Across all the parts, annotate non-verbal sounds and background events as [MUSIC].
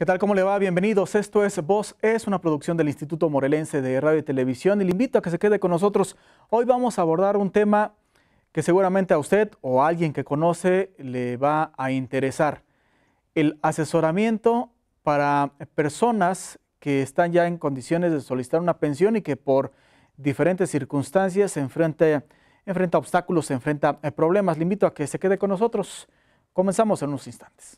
¿Qué tal? ¿Cómo le va? Bienvenidos. Esto es Voz Es, una producción del Instituto Morelense de Radio y Televisión y le invito a que se quede con nosotros. Hoy vamos a abordar un tema que seguramente a usted o a alguien que conoce le va a interesar. El asesoramiento para personas que están ya en condiciones de solicitar una pensión y que por diferentes circunstancias se enfrenta, enfrenta obstáculos, se enfrenta problemas. Le invito a que se quede con nosotros. Comenzamos en unos instantes.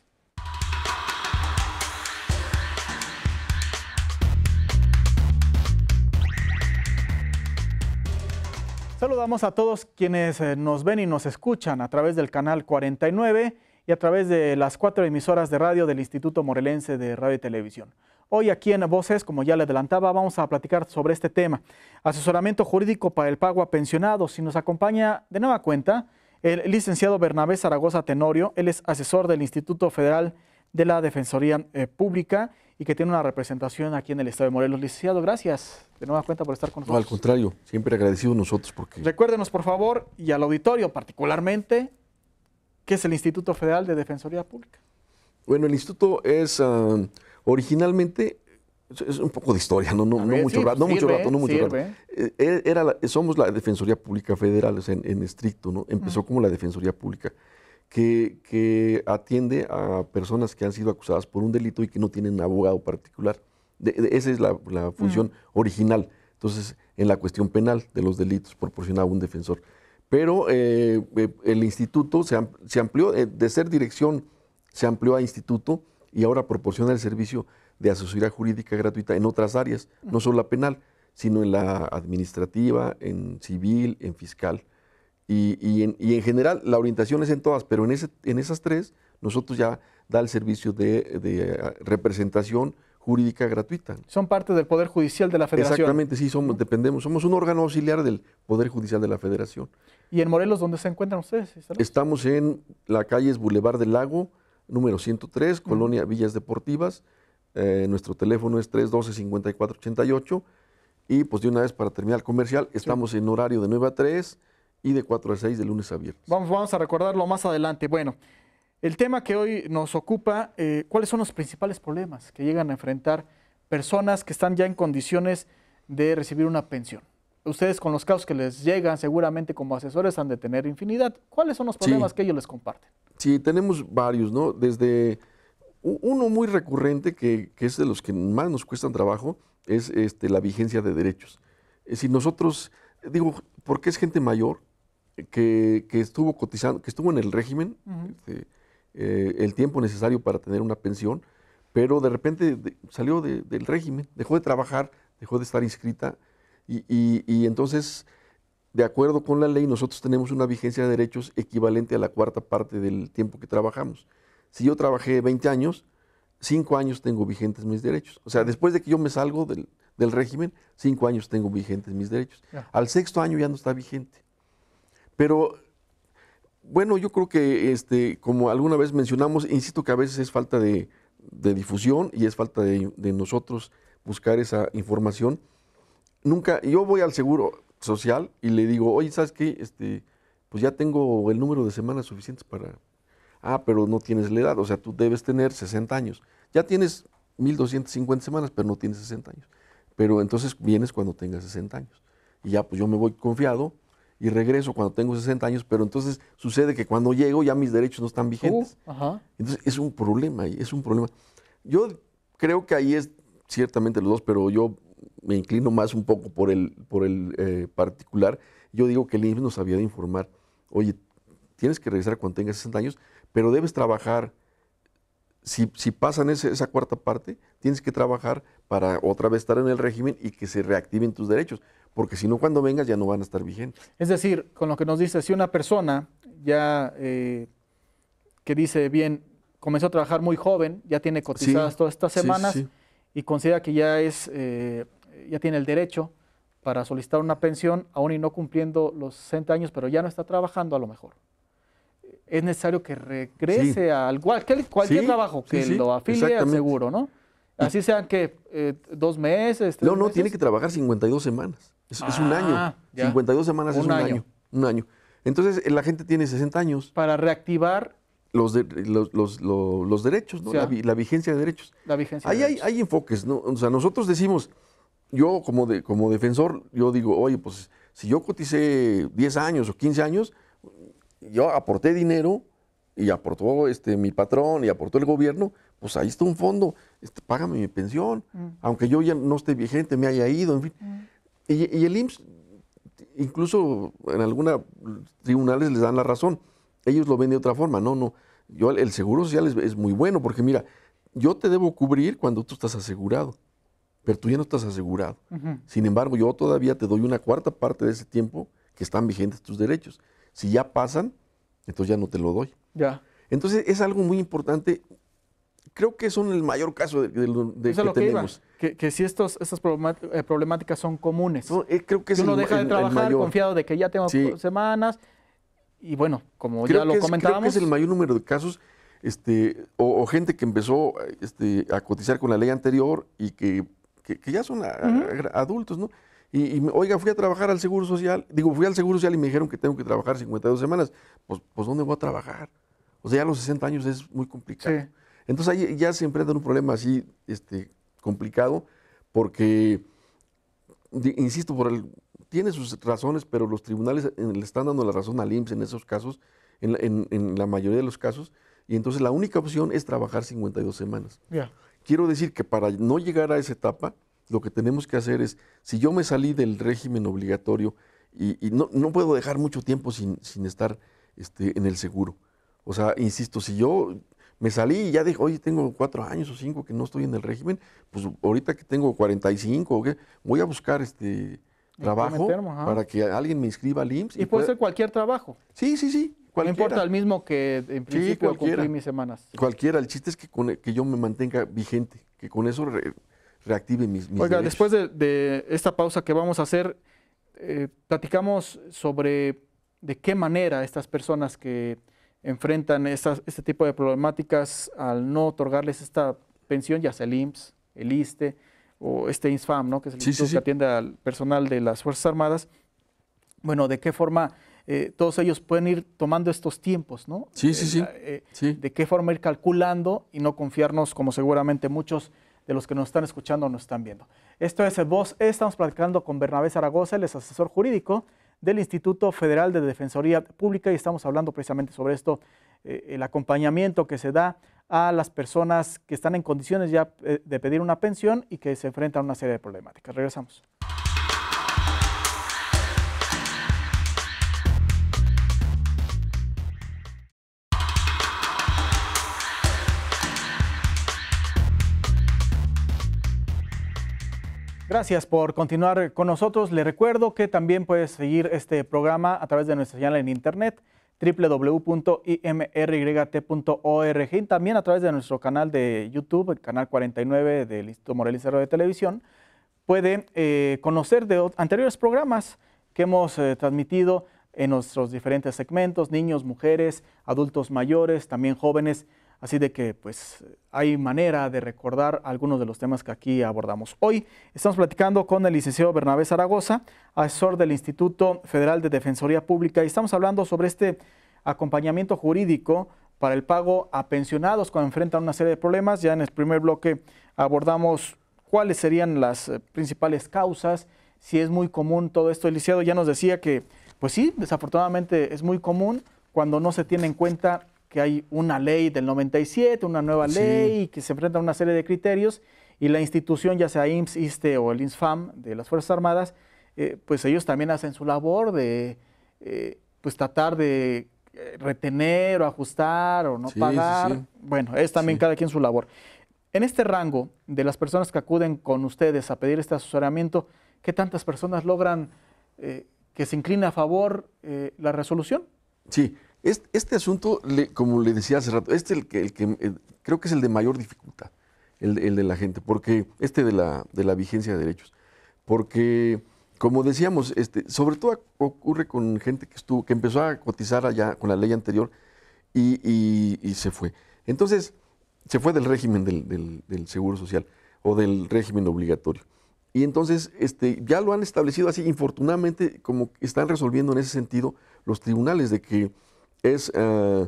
Saludamos a todos quienes eh, nos ven y nos escuchan a través del canal 49 y a través de las cuatro emisoras de radio del Instituto Morelense de Radio y Televisión. Hoy aquí en Voces, como ya le adelantaba, vamos a platicar sobre este tema. Asesoramiento jurídico para el pago a pensionados. Y nos acompaña de nueva cuenta el licenciado Bernabé Zaragoza Tenorio. Él es asesor del Instituto Federal de de la Defensoría eh, Pública y que tiene una representación aquí en el Estado de Morelos. Licenciado, gracias de nueva cuenta por estar con nosotros. al contrario, siempre agradecidos nosotros porque... Recuérdenos, por favor, y al auditorio particularmente, que es el Instituto Federal de Defensoría Pública? Bueno, el instituto es ah, originalmente... Es un poco de historia, no, mucho, rato, no mucho rato, no mucho rato. Eh, somos la Defensoría Pública Federal, en, estricto, ¿no? Empezó como la Defensoría Pública que, atiende a personas que han sido acusadas por un delito y que no tienen abogado particular. esa es la, mm. función original. Entonces, en la cuestión penal de los delitos proporcionaba un defensor. Pero eh, eh, el instituto se, amplió, eh, de ser dirección, se amplió a instituto y ahora proporciona el servicio de asesoría jurídica gratuita en otras áreas, no mm. solo la penal, sino en la administrativa, en civil, en fiscal. Y, en, general, la orientación es en todas, pero en, en esas tres, nosotros ya da el servicio de, ah, representación jurídica gratuita. Son parte del Poder Judicial de la Federación. Exactamente, sí, somos, dependemos. Somos un órgano auxiliar del Poder Judicial de la Federación. ¿Y en Morelos dónde se encuentran ustedes? Estamos en la calle es Boulevard del Lago, número 103, Colonia Villas Deportivas. Eh, nuestro teléfono es 312-5488. Y pues de una vez para terminar el comercial, estamos en horario de 9 a 3 y de 4 a 6 de lunes a viernes. Vamos, vamos a recordarlo más adelante. Bueno, el tema que hoy nos ocupa, eh, ¿cuáles son los principales problemas que llegan a enfrentar personas que están ya en condiciones de recibir una pensión? Ustedes con los casos que les llegan, seguramente como asesores han de tener infinidad. ¿Cuáles son los problemas que ellos les comparten? Sí, tenemos varios, ¿no? Desde uno muy recurrente, que, es de los que más nos cuestan trabajo, es este, la vigencia de derechos. Si nosotros, digo, porque es gente mayor, que, estuvo cotizando, que estuvo en el régimen, este, eh, el tiempo necesario para tener una pensión, pero de repente salió del régimen, dejó de trabajar, dejó de estar inscrita y, entonces, de acuerdo con la ley, nosotros tenemos una vigencia de derechos equivalente a la cuarta parte del tiempo que trabajamos. Si yo trabajé 20 años, 5 años tengo vigentes mis derechos. O sea, después de que yo me salgo del, régimen, 5 años tengo vigentes mis derechos. Al sexto año ya no está vigente. Pero bueno, yo creo que este, como alguna vez mencionamos, insisto que a veces es falta de, difusión y es falta de, nosotros buscar esa información. Nunca, yo voy al seguro social y le digo, oye, ¿sabes qué? Este, pues ya tengo el número de semanas suficientes para. Ah, pero no tienes la edad, o sea, tú debes tener 60 años. Ya tienes 1250 semanas, pero no tienes 60 años. Pero entonces vienes cuando tengas 60 años. Y ya, pues yo me voy confiado y regreso cuando tengo 60 años, pero entonces sucede que cuando llego ya mis derechos no están vigentes. Uh, entonces es un problema, es un problema. Yo creo que ahí es ciertamente los dos, pero yo me inclino más un poco por el, por el eh, particular. Yo digo que el IMSS nos había de informar, oye, tienes que regresar cuando tengas 60 años, pero debes trabajar. Si, si pasan esa cuarta parte, tienes que trabajar para otra vez estar en el régimen y que se reactiven tus derechos porque si no, cuando vengas ya no van a estar vigentes. Es decir, con lo que nos dice, si una persona ya eh, que dice, bien, comenzó a trabajar muy joven, ya tiene cotizadas todas estas semanas y considera que ya, es, eh, ya tiene el derecho para solicitar una pensión, aún y no cumpliendo los 60 años, pero ya no está trabajando a lo mejor. Es necesario que regrese a cualquier, cualquier trabajo, que lo afilie a seguro, ¿no? Así sean que eh, dos meses. no, no, tiene que trabajar 52 semanas. Es, es un ah, año. 52 semanas es un año. Un año. Entonces eh, la gente tiene 60 años. Para reactivar los, los, derechos, ¿no? la, vigencia de derechos. La vigencia hay, hay enfoques, ¿no? O sea, nosotros decimos, yo como, de, como defensor, yo digo, oye, pues si yo coticé 10 años o 15 años, yo aporté dinero, y aportó este, mi patrón y aportó el gobierno, pues ahí está un fondo, este, págame mi pensión, mm. aunque yo ya no esté vigente, me haya ido, en fin. Mm. Y, el IMSS, incluso en algunos tribunales les dan la razón, ellos lo ven de otra forma, no, no, yo el, seguro social es, muy bueno porque mira, yo te debo cubrir cuando tú estás asegurado, pero tú ya no estás asegurado. Sin embargo, yo todavía te doy una cuarta parte de ese tiempo que están vigentes tus derechos. Si ya pasan, entonces ya no te lo doy. Entonces es algo muy importante. Creo que son el mayor caso de, que tenemos. que, si estos, estas eh, problemáticas son comunes. Eh, creo que, uno deja de trabajar confiado de que ya tengo semanas. Y bueno, como ya lo comentábamos. Creo que es el mayor número de casos este, o, gente que empezó este, a cotizar con la ley anterior y que, que, ya son adultos, ¿no? Y, oiga, fui a trabajar al Seguro Social, digo, fui al Seguro Social y me dijeron que tengo que trabajar 52 semanas, pues, pues ¿dónde voy a trabajar? O sea, ya a los 60 años es muy complicado. Entonces ahí ya se enfrentan un problema así este, complicado porque, insisto, por el, tiene sus razones, pero los tribunales eh, le están dando la razón al IMSS en esos casos, en, la mayoría de los casos, y entonces la única opción es trabajar 52 semanas. Quiero decir que para no llegar a esa etapa, lo que tenemos que hacer es, si yo me salí del régimen obligatorio y, no, puedo dejar mucho tiempo sin, estar este, en el seguro, o sea, insisto, si yo me salí y ya dije, oye, tengo cuatro años o cinco que no estoy en el régimen, pues ahorita que tengo 45 o qué, voy a buscar este trabajo para que alguien me inscriba al IMSS. Y, puede ser cualquier trabajo. Sí, sí, sí. No importa el mismo que en principio cumplí mis semanas. Cualquiera, el chiste es que, con, que yo me mantenga vigente, que con eso reactive mis, mis Oiga, después de, esta pausa que vamos a hacer, eh, platicamos sobre de qué manera estas personas que enfrentan este tipo de problemáticas al no otorgarles esta pensión, ya sea el IMSS, el ISTE o este INSFAM, ¿no? que es el instituto que atiende al personal de las Fuerzas Armadas. Bueno, ¿de qué forma eh, todos ellos pueden ir tomando estos tiempos? ¿no? Sí, sí, eh, eh, sí. ¿De qué forma ir calculando y no confiarnos, como seguramente muchos de los que nos están escuchando nos están viendo? Esto es Voz, estamos platicando con Bernabé Zaragoza, el asesor jurídico del Instituto Federal de Defensoría Pública y estamos hablando precisamente sobre esto, eh, el acompañamiento que se da a las personas que están en condiciones ya eh, de pedir una pensión y que se enfrentan a una serie de problemáticas. Regresamos. Gracias por continuar con nosotros. Le recuerdo que también puedes seguir este programa a través de nuestra señal en internet www.imryt.org y también a través de nuestro canal de YouTube, el canal 49 del Instituto Cerro de Televisión. Puede eh, conocer de anteriores programas que hemos eh, transmitido en nuestros diferentes segmentos, niños, mujeres, adultos mayores, también jóvenes. Así de que pues hay manera de recordar algunos de los temas que aquí abordamos. Hoy estamos platicando con el licenciado Bernabé Zaragoza, asesor del Instituto Federal de Defensoría Pública, y estamos hablando sobre este acompañamiento jurídico para el pago a pensionados cuando enfrentan una serie de problemas. Ya en el primer bloque abordamos cuáles serían las eh, principales causas, si es muy común todo esto. El licenciado ya nos decía que, pues sí, desafortunadamente es muy común cuando no se tiene en cuenta que hay una ley del 97, una nueva ley, que se enfrenta a una serie de criterios, y la institución, ya sea IMSS, ISTE o el INSFAM de las Fuerzas Armadas, eh, pues ellos también hacen su labor de eh, pues tratar de eh, retener o ajustar o no pagar. bueno, es también cada quien su labor. En este rango de las personas que acuden con ustedes a pedir este asesoramiento, ¿qué tantas personas logran que se incline a favor la resolución? Sí, este, asunto, como le decía hace rato, este el que, eh, creo que es el de mayor dificultad, el, de la gente, porque este de la, de la vigencia de derechos, porque como decíamos, este, sobre todo ocurre con gente que estuvo, que empezó a cotizar allá con la ley anterior y, se fue. Entonces, se fue del régimen del, seguro social o del régimen obligatorio. Y entonces, este, ya lo han establecido así, infortunadamente, como están resolviendo en ese sentido los tribunales de que es, eh,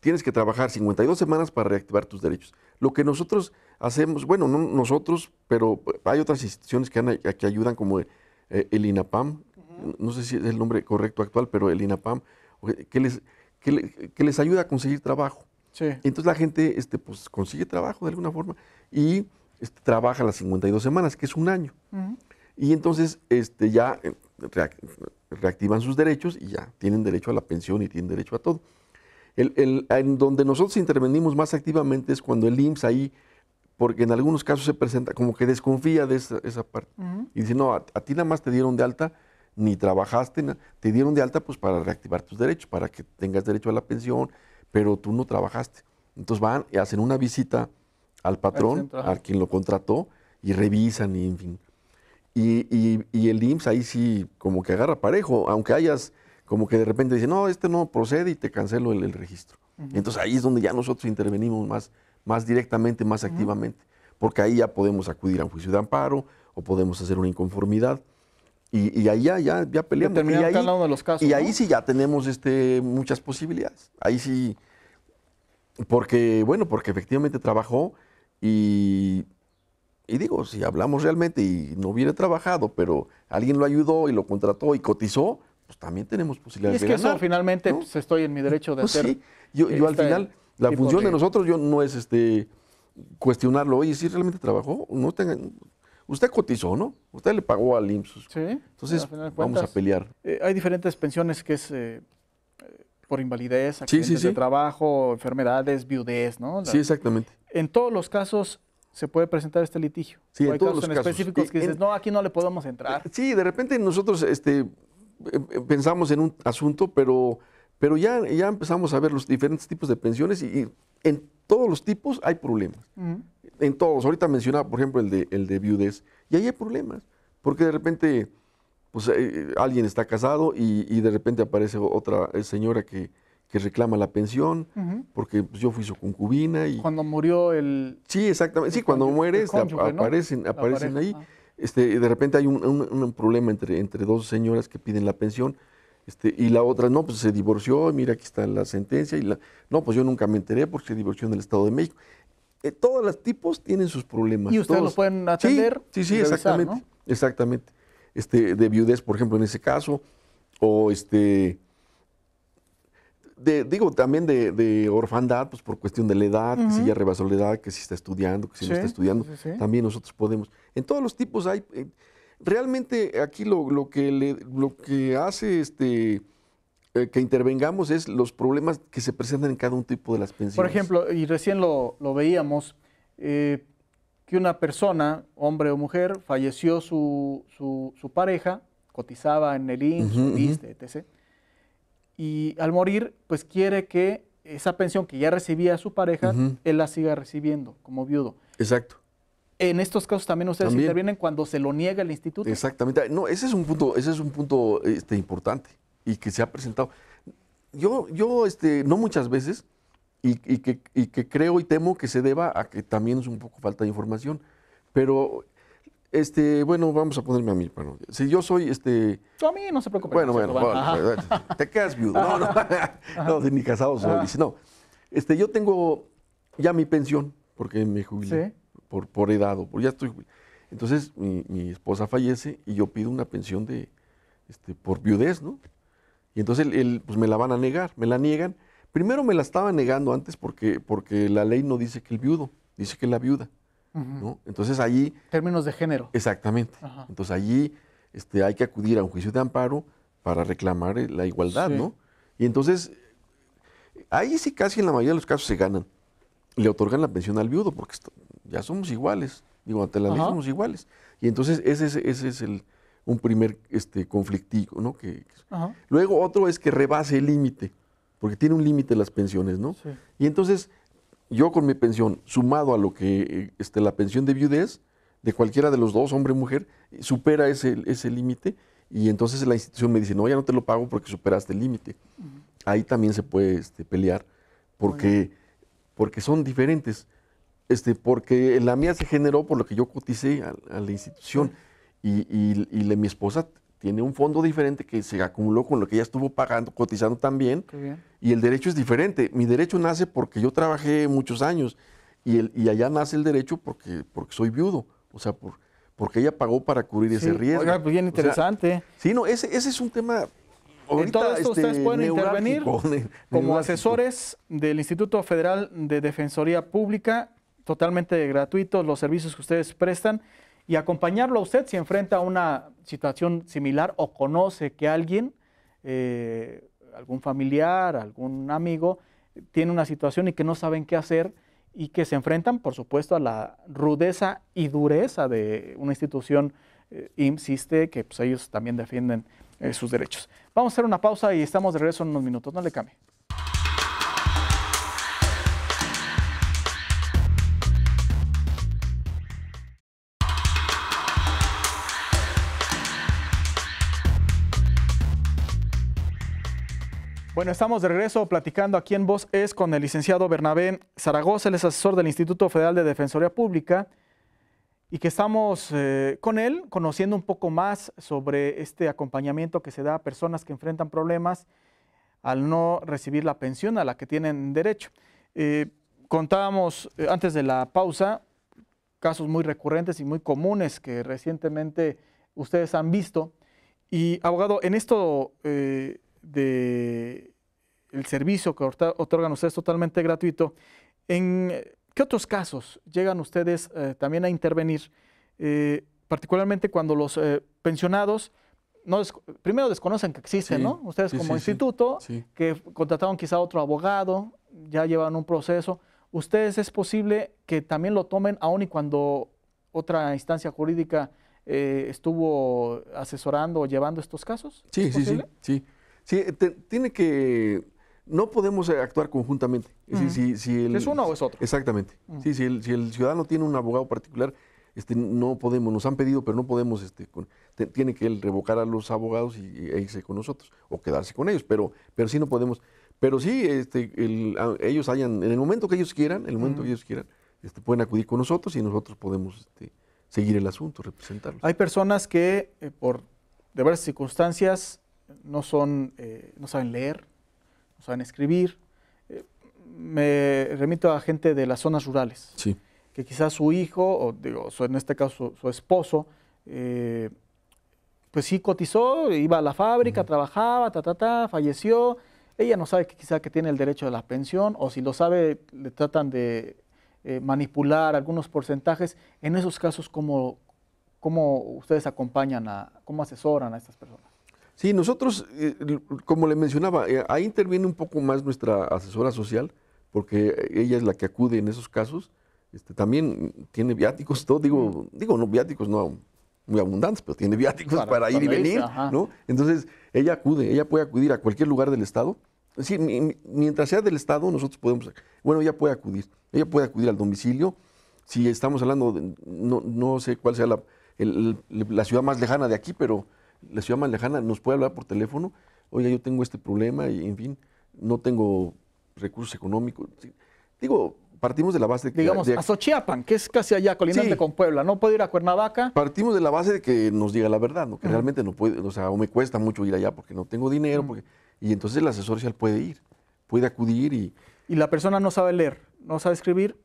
tienes que trabajar 52 semanas para reactivar tus derechos. Lo que nosotros hacemos, bueno, no nosotros, pero hay otras instituciones que, eh, que ayudan como eh, el, INAPAM, no sé si es el nombre correcto actual, pero el INAPAM, que les, que, les ayuda a conseguir trabajo. Entonces la gente este, pues, consigue trabajo de alguna forma y este, trabaja las 52 semanas, que es un año. Y entonces este, ya reactivan sus derechos y ya, tienen derecho a la pensión y tienen derecho a todo. en donde nosotros intervenimos más activamente es cuando el IMSS ahí, porque en algunos casos se presenta como que desconfía de esa, parte. Y dice, no, a, ti nada más te dieron de alta, ni trabajaste, te dieron de alta pues para reactivar tus derechos, para que tengas derecho a la pensión, pero tú no trabajaste. Entonces van y hacen una visita al patrón, a quien lo contrató, y revisan, y en fin. Y, el IMSS ahí sí como que agarra parejo, aunque hayas como que de repente dice, no, este no procede y te cancelo el, registro. Entonces ahí es donde ya nosotros intervenimos más, más directamente, más activamente, porque ahí ya podemos acudir a un juicio de amparo o podemos hacer una inconformidad. Y, ahí ya, ya, peleamos. Y ahí, y ahí sí ya tenemos este, muchas posibilidades. Ahí sí, porque, bueno, porque efectivamente trabajó y y digo, si hablamos realmente y no hubiera trabajado, pero alguien lo ayudó y lo contrató y cotizó, pues también tenemos posibilidades de Y es que eso finalmente pues, estoy en mi derecho de pues Sí. Yo, al este final, la función de... nosotros yo no es este cuestionarlo, oye, si realmente trabajó, no Usted cotizó, ¿no? Usted le pagó al IMSS. Sí. Entonces, vamos a pelear. Eh, hay diferentes pensiones que es eh, eh, por invalidez, accidentes sí, de trabajo, enfermedades, viudez, ¿no? sí, exactamente. En todos los casos, se puede presentar este litigio. Sí, específicos que dices, no, aquí no le podemos entrar. Sí, de repente nosotros este, eh, eh, pensamos en un asunto, pero, pero ya, ya empezamos a ver los diferentes tipos de pensiones y, en todos los tipos hay problemas. En todos. Ahorita mencionaba, por ejemplo, el de, el de viudez. Y ahí hay problemas, porque de repente pues, eh, alguien está casado y, de repente aparece otra señora que que reclama la pensión, porque pues, yo fui su concubina y... Cuando murió el... Sí, exactamente, sí, cuando muere, aparecen, aparecen ahí. Este, de repente hay un, problema entre, entre dos señoras que piden la pensión este, y la otra, no, pues se divorció, mira, aquí está la sentencia, y la, no, pues yo nunca me enteré porque se divorció en el Estado de México. Eh, todos los tipos tienen sus problemas. Y ustedes los pueden atender. Sí, sí, exactamente. Exactamente. Este, de viudez, por ejemplo, en ese caso, o este digo, también de, de, orfandad, pues por cuestión de la edad, que si ya rebasó la edad, que si está estudiando, que si no está estudiando, también nosotros podemos. En todos los tipos hay, eh, realmente aquí lo, que lo que hace este eh, que intervengamos es los problemas que se presentan en cada un tipo de las pensiones. Por ejemplo, y recién lo, lo veíamos, eh, que una persona, hombre o mujer, falleció su, su, pareja, cotizaba en el INSS, etc y al morir, pues quiere que esa pensión que ya recibía su pareja, él la siga recibiendo como viudo. Exacto. En estos casos también ustedes intervienen cuando se lo niega el instituto. Exactamente. No, ese es un punto, ese es un punto este, importante y que se ha presentado. Yo, yo este, no muchas veces, y, que, y que creo y temo que se deba a que también es un poco falta de información, pero este, bueno, vamos a ponerme a mí, bueno, si yo soy este. Tú a mí no se preocupe. Bueno, bueno, pues, te quedas viudo. No, no, [LAUGHS] no, ni casado soy. no. Este, yo tengo ya mi pensión, porque me jubilé ¿Sí? por, por edad o por ya estoy jubilado. Entonces, mi, esposa fallece y yo pido una pensión de este, por viudez, ¿no? Y entonces él, pues me la van a negar, me la niegan. Primero me la estaba negando antes porque, porque la ley no dice que el viudo, dice que la viuda. Entonces allí... Términos de género. Exactamente. Entonces allí este, hay que acudir a un juicio de amparo para reclamar eh, la igualdad, ¿no? Y entonces, ahí sí casi en la mayoría de los casos se ganan. Le otorgan la pensión al viudo porque ya somos iguales. Digo, ante la ley somos iguales. Y entonces ese es, ese es el, un primer este, conflictivo, ¿no? Que, Luego otro es que rebase el límite, porque tiene un límite las pensiones, ¿no? Y entonces yo con mi pensión, sumado a lo que eh, este, la pensión de viudez, de cualquiera de los dos, hombre o mujer, supera ese, límite y entonces la institución me dice, no, ya no te lo pago porque superaste el límite. Ahí también se puede este, pelear porque, porque son diferentes. Este, porque la mía se generó por lo que yo coticé a, la institución y, y, mi esposa tiene un fondo diferente que se acumuló con lo que ella estuvo pagando, cotizando también. Y el derecho es diferente. Mi derecho nace porque yo trabajé muchos años y, el, y allá nace el derecho porque, porque soy viudo. O sea, por, porque ella pagó para cubrir ese riesgo. Pues bien interesante. sí, no, ese, ese es un tema en todo esto ustedes pueden intervenir [LAUGHS] como asesores del Instituto Federal de Defensoría Pública, totalmente gratuitos los servicios que ustedes prestan y acompañarlo a usted si enfrenta a una situación similar o conoce que alguien, eh, algún familiar, algún amigo, tiene una situación y que no saben qué hacer y que se enfrentan, por supuesto, a la rudeza y dureza de una institución eh, insiste que pues, ellos también defienden eh, sus derechos. Vamos a hacer una pausa y estamos de regreso en unos minutos. No le cambie. Bueno, estamos de regreso platicando aquí en Voz Es con el licenciado Bernabé Zaragoza, el es asesor del Instituto Federal de Defensoría Pública, y que estamos eh, con él conociendo un poco más sobre este acompañamiento que se da a personas que enfrentan problemas al no recibir la pensión a la que tienen derecho. Eh, contábamos eh, antes de la pausa casos muy recurrentes y muy comunes que recientemente ustedes han visto. Y abogado, en esto de el servicio que otorgan ustedes totalmente gratuito. ¿En qué otros casos llegan ustedes eh, también a intervenir, eh, particularmente cuando los eh, pensionados primero desconocen que existen, ¿no? Ustedes como instituto, que contrataron quizá otro abogado, ya llevan un proceso. ¿Ustedes es posible que también lo tomen aún y cuando otra instancia jurídica estuvo asesorando o llevando estos casos? Sí, ¿Es sí, sí. Sí, tiene que. No podemos eh, actuar conjuntamente. Es, uno o es otro? Exactamente. sí, si, el, si el ciudadano tiene un abogado particular, este, no podemos, nos han pedido, pero no podemos, este, tiene que él revocar a los abogados y, e irse con nosotros o quedarse con ellos, pero, pero sí no podemos. Pero sí, este, ellos hayan, en el momento que ellos quieran, en el momento que ellos quieran, este, pueden acudir con nosotros y nosotros podemos este, seguir el asunto, representarlos. Hay personas que eh, por diversas circunstancias no, son, eh, no saben leer, no saben escribir. Eh, me remito a gente de las zonas rurales, que quizás su hijo, o digo, en este caso su, esposo, eh, pues sí cotizó, iba a la fábrica, trabajaba, ta, ta, ta, falleció. Ella no sabe que quizá que tiene el derecho a la pensión, o si lo sabe, le tratan de manipular algunos porcentajes. En esos casos, ¿cómo, ¿cómo ustedes acompañan, a, cómo asesoran a estas personas? Sí, nosotros, eh, como le mencionaba, eh, ahí interviene un poco más nuestra asesora social, porque ella es la que acude en esos casos. Este, también tiene viáticos, todo, digo, digo, no viáticos, no muy abundantes, pero tiene viáticos para, ir y venir, ¿no? Entonces, ella acude, ella puede acudir a cualquier lugar del Estado. Es decir, mientras sea del Estado, nosotros podemos, bueno, ella puede acudir, ella puede acudir al domicilio. Si estamos hablando, no, sé cuál sea la ciudad más lejana de aquí, pero la ciudad más lejana, nos puede hablar por teléfono, oye, yo tengo este problema y, en fin, no tengo recursos económicos. Digo, partimos de la base de que... Digamos, de, a que es casi allá, colindante con Puebla, no puede ir a Cuernavaca. Partimos de la base de que nos diga la verdad, ¿no? que realmente no puede, o sea, o me cuesta mucho ir allá porque no tengo dinero, y entonces el asesor puede ir, puede acudir y... Y la persona no sabe leer, no sabe escribir,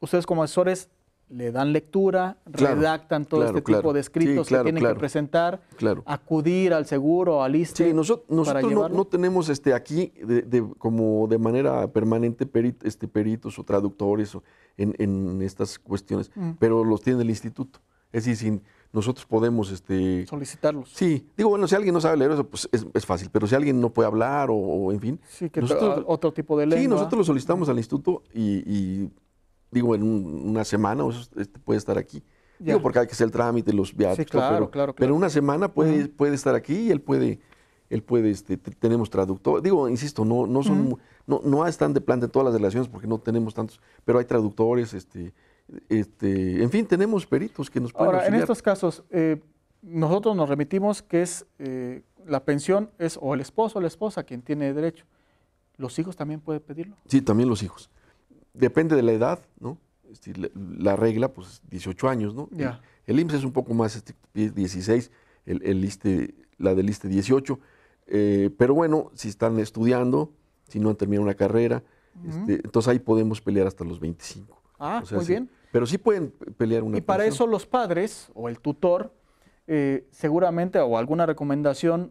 ustedes como asesores le dan lectura, redactan todo este tipo de escritos que tienen que presentar, acudir al seguro, al ISTE. Sí, nosotros, no, tenemos este, aquí de, como de manera permanente este, peritos o traductores en, estas cuestiones, mm. pero los tiene el instituto. Es decir, nosotros podemos... Este, Solicitarlos. Sí, digo, bueno, si alguien no sabe leer eso, pues es, fácil, pero si alguien no puede hablar o, en fin... Sí, que nosotros, otro tipo de lengua. Sí, nosotros lo solicitamos al instituto y digo, en una semana este, puede estar aquí. Digo, porque hay que hacer el trámite, los viajes. Sí, claro, pero, claro, Pero una semana puede, puede estar aquí y él puede, él puede, este, tenemos traductor. Digo, insisto, no, no son, no, están de planta en todas las relaciones porque no tenemos tantos, pero hay traductores, este, este, en fin, tenemos peritos que nos pueden Ahora, en estos casos, eh, nosotros nos remitimos que es, eh, la pensión es o el esposo o la esposa quien tiene derecho. ¿Los hijos también pueden pedirlo? Sí, también los hijos depende de la edad, ¿no? la, regla, pues 18 años, ¿no? El IMSS es un poco más, 16, este, el, el la del ISTE 18. Eh, pero bueno, si están estudiando, si no han terminado una carrera, este, entonces ahí podemos pelear hasta los 25. Ah, o bien. Pero sí pueden pelear una. Y para eso los padres o el tutor, eh, seguramente, o alguna recomendación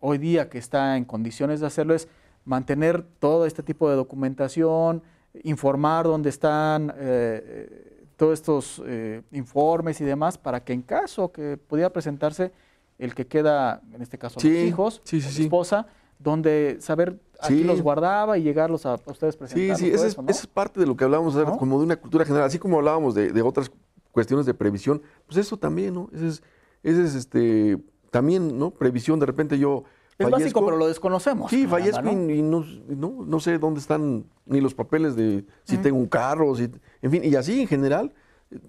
hoy día que está en condiciones de hacerlo es mantener todo este tipo de documentación, informar dónde están eh, eh, todos estos eh, informes y demás para que en caso que pudiera presentarse el que queda, en este caso, los hijos, esposa, donde saber quién los guardaba y llegarlos a, ustedes presentar. Sí, sí, esa es, parte de lo que hablábamos, como de una cultura general, así como hablábamos de, otras cuestiones de previsión, pues eso también, ¿no? Ese es, ese es este, también, ¿no? Previsión, de repente yo es básico, pero lo desconocemos. Sí, fallezco y, no, sé dónde están ni los papeles de si tengo un carro, si, en fin, y así en general,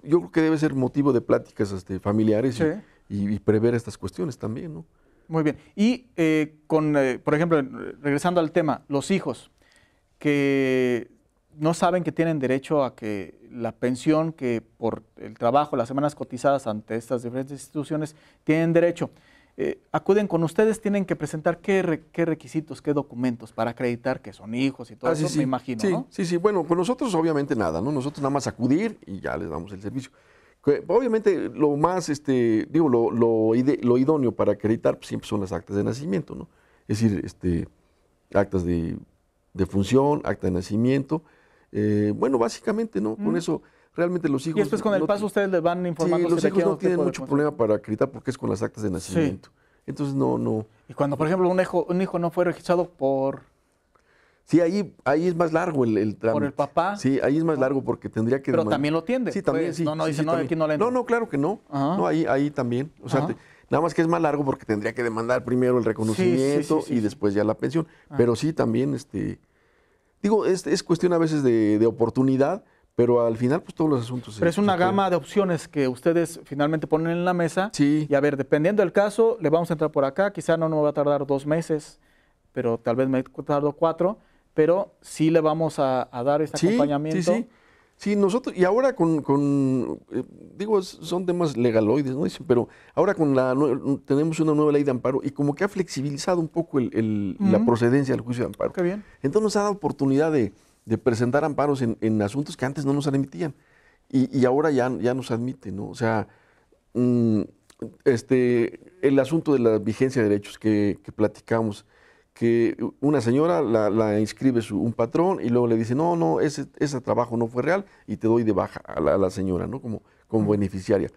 yo creo que debe ser motivo de pláticas este, familiares y, prever estas cuestiones también, ¿no? Muy bien. Y eh, con, eh, por ejemplo, regresando al tema, los hijos que no saben que tienen derecho a que la pensión que por el trabajo, las semanas cotizadas ante estas diferentes instituciones, tienen derecho. Eh, acuden con ustedes, tienen que presentar qué, requisitos, qué documentos para acreditar que son hijos y todo ah, eso, me imagino, sí, ¿no? Sí, sí, bueno, con pues nosotros obviamente nada, ¿no? Nosotros nada más acudir y ya les damos el servicio. obviamente lo más, este, digo, lo, idóneo para acreditar pues, siempre son las actas de nacimiento, ¿no? Es decir, este, actas de, función, acta de nacimiento, eh, bueno, básicamente, ¿no? Con mm. eso realmente los hijos... Y después con el paso ustedes le van informando. Sí, los hijos no tienen mucho problema para acreditar porque es con las actas de nacimiento. Entonces no, no. Y cuando, por ejemplo, un hijo, un hijo no fue registrado por... Sí, ahí, ahí es más largo el, el ¿Por el papá? Sí, ahí es más ah. largo porque tendría que... Pero también lo tiende. Sí, también, pues, sí. No, no, no, aquí no le No, no, claro que no. No, ahí, ahí también. O sea, nada más que es más largo porque tendría que demandar primero el reconocimiento y después ya la pensión. Ah. Pero sí, también, este... Digo, es, cuestión a veces de, de oportunidad pero al final, pues todos los asuntos. Pero es una gama de opciones que ustedes finalmente ponen en la mesa. Sí. Y a ver, dependiendo del caso, le vamos a entrar por acá. Quizá no nos va a tardar dos meses, pero tal vez me tardado cuatro. Pero sí le vamos a, dar este acompañamiento. Sí, sí. Sí, nosotros, y ahora con, eh, digo, son temas legaloides, ¿no? pero ahora con la, tenemos una nueva ley de amparo y como que ha flexibilizado un poco la procedencia del juicio de amparo. Qué bien. Entonces nos ha dado oportunidad de, de presentar amparos en, asuntos que antes no nos admitían y, ahora ya, ya nos admiten, ¿no? O sea, mm, este, el asunto de la vigencia de derechos que, platicamos, que una señora la, inscribe su, un patrón y luego le dice, no, no, ese, ese, trabajo no fue real y te doy de baja a la, señora, ¿no? Como, como beneficiaria.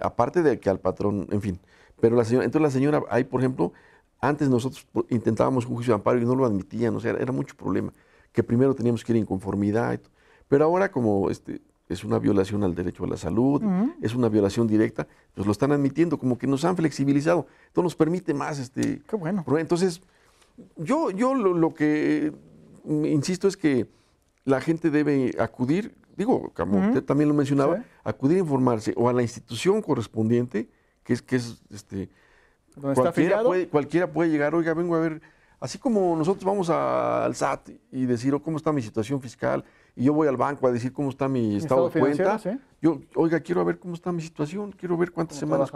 Aparte de que al patrón, en fin. Pero la señora, entonces la señora, hay por ejemplo, antes nosotros intentábamos un juicio de amparo y no lo admitían, o sea, era mucho problema que primero teníamos que ir en conformidad. Pero ahora como este, es una violación al derecho a la salud, es una violación directa, pues lo están admitiendo, como que nos han flexibilizado. Esto nos permite más. Este, Qué bueno. Entonces, yo, yo lo, que insisto es que la gente debe acudir, digo, como usted también lo mencionaba, acudir a informarse o a la institución correspondiente, que es que es este cualquiera puede llegar, oiga, vengo a ver Así como nosotros vamos al SAT y decir oh, cómo está mi situación fiscal, y yo voy al banco a decir cómo está mi, estado, de cuenta, yo, oiga, quiero ver cómo está mi situación, quiero ver cuántas semanas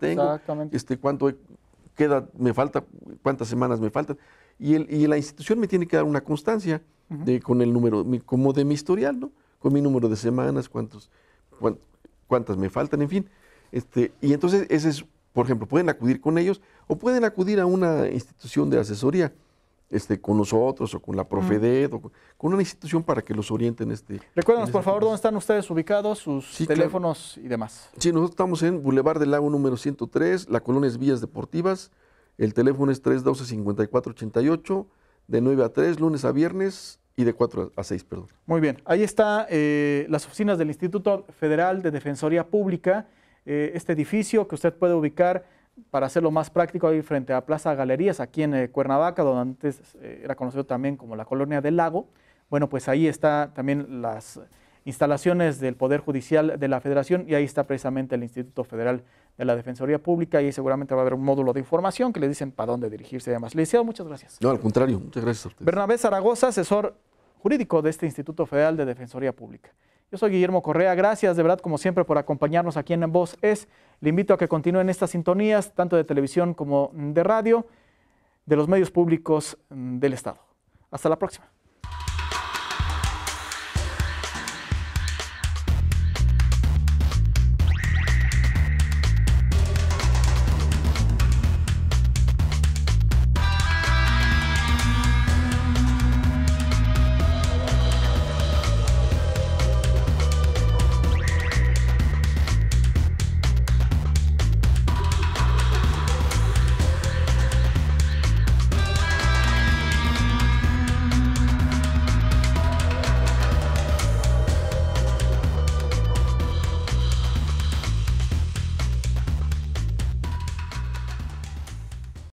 tengo, este, cuánto queda, me falta, cuántas semanas me faltan. Y, el, y la institución me tiene que dar una constancia de, con el número, como de mi historial, ¿no? Con mi número de semanas, cuántos, cuántas me faltan, en fin. Este, y entonces ese es por ejemplo, pueden acudir con ellos o pueden acudir a una institución de asesoría. Este, con nosotros o con la Profedet o con una institución para que los orienten. Este, Recuérdenos, por favor, dónde están ustedes ubicados, sus teléfonos y demás. Sí, nosotros estamos en Boulevard del Lago número 103, la colonia es Vías Deportivas, el teléfono es 312-5488, de 9 a 3, lunes a viernes y de 4 a 6, perdón. Muy bien, ahí están eh, las oficinas del Instituto Federal de Defensoría Pública eh, este edificio que usted puede ubicar para hacerlo más práctico ahí frente a Plaza Galerías, aquí en eh, Cuernavaca, donde antes eh, era conocido también como la Colonia del Lago. Bueno, pues ahí están también las instalaciones del Poder Judicial de la Federación y ahí está precisamente el Instituto Federal de la Defensoría Pública y ahí seguramente va a haber un módulo de información que le dicen para dónde dirigirse y demás. muchas gracias. No, al contrario, muchas gracias a usted. Bernabé Zaragoza, asesor jurídico de este Instituto Federal de Defensoría Pública. Yo soy Guillermo Correa, gracias de verdad como siempre por acompañarnos aquí en Voz Es. Le invito a que continúen estas sintonías, tanto de televisión como de radio, de los medios públicos mm, del Estado. Hasta la próxima.